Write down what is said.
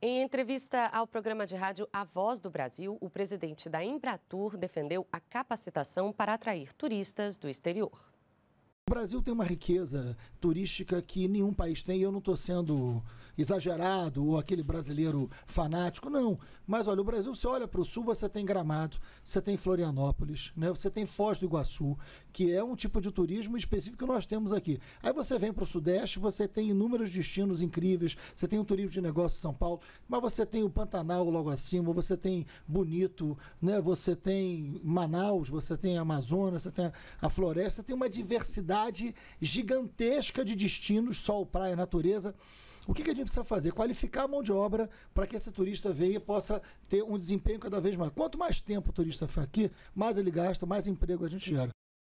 Em entrevista ao programa de rádio A Voz do Brasil, o presidente da Embratur defendeu a capacitação para atrair turistas do exterior. O Brasil tem uma riqueza turística que nenhum país tem, e eu não estou sendo exagerado ou aquele brasileiro fanático, não. Mas olha, o Brasil, você olha para o sul, você tem Gramado, você tem Florianópolis, né? você tem Foz do Iguaçu, que é um tipo de turismo específico que nós temos aqui. Aí você vem para o Sudeste, você tem inúmeros destinos incríveis, você tem o um turismo de negócio em São Paulo, mas você tem o Pantanal logo acima, você tem Bonito, né? você tem Manaus, você tem Amazônia, você tem a Floresta, você tem uma diversidade quantidade gigantesca de destinos, sol, praia, natureza. O que, que, a gente precisa fazer? Qualificar a mão de obra para que esse turista venha e possa ter um desempenho cada vez maior. Quanto mais tempo o turista for aqui, mais ele gasta, mais emprego a gente gera.